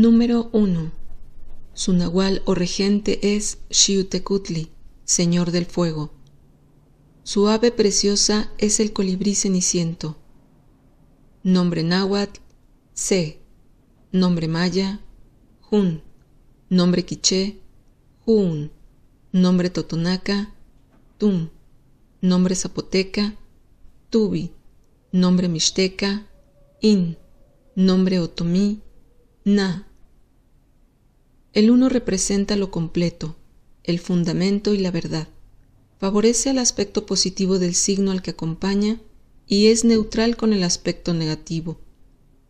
Número 1. Su nahual o regente es Xiutecutli, señor del fuego. Su ave preciosa es el colibrí ceniciento. Nombre náhuatl, C. Nombre maya, hun. Nombre quiché, hun. Nombre totonaca, Tum. Nombre zapoteca, Tubi. Nombre mixteca, In. Nombre otomí, Na. El uno representa lo completo, el fundamento y la verdad. Favorece al aspecto positivo del signo al que acompaña y es neutral con el aspecto negativo.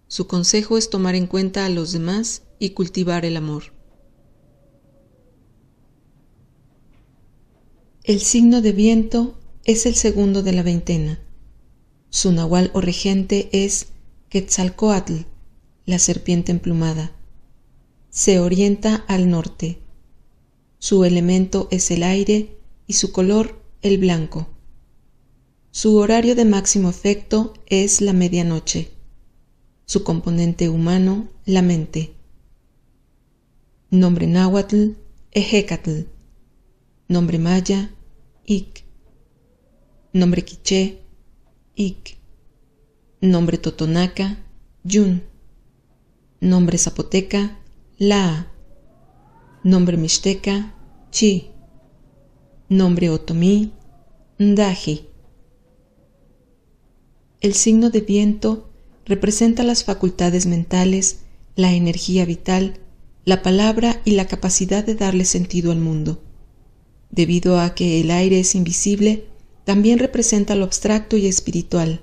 Su consejo es tomar en cuenta a los demás y cultivar el amor. El signo de viento es el segundo de la veintena. Su nahual o regente es Quetzalcoatl, la serpiente emplumada se orienta al norte. Su elemento es el aire y su color el blanco. Su horario de máximo efecto es la medianoche. Su componente humano, la mente. Nombre náhuatl, Ejecatl. Nombre maya, ik. Nombre quiché, ik. Nombre totonaca, Yun. Nombre zapoteca, la. Nombre mixteca, Chi. Nombre otomí, Ndaji. El signo de viento representa las facultades mentales, la energía vital, la palabra y la capacidad de darle sentido al mundo. Debido a que el aire es invisible, también representa lo abstracto y espiritual.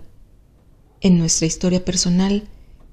En nuestra historia personal,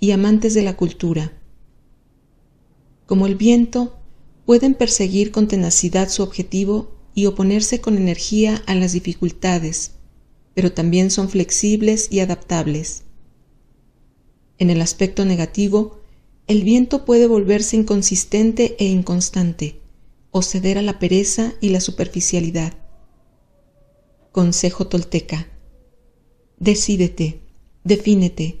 y amantes de la cultura. Como el viento, pueden perseguir con tenacidad su objetivo y oponerse con energía a las dificultades, pero también son flexibles y adaptables. En el aspecto negativo, el viento puede volverse inconsistente e inconstante, o ceder a la pereza y la superficialidad. Consejo tolteca. Decídete, defínete,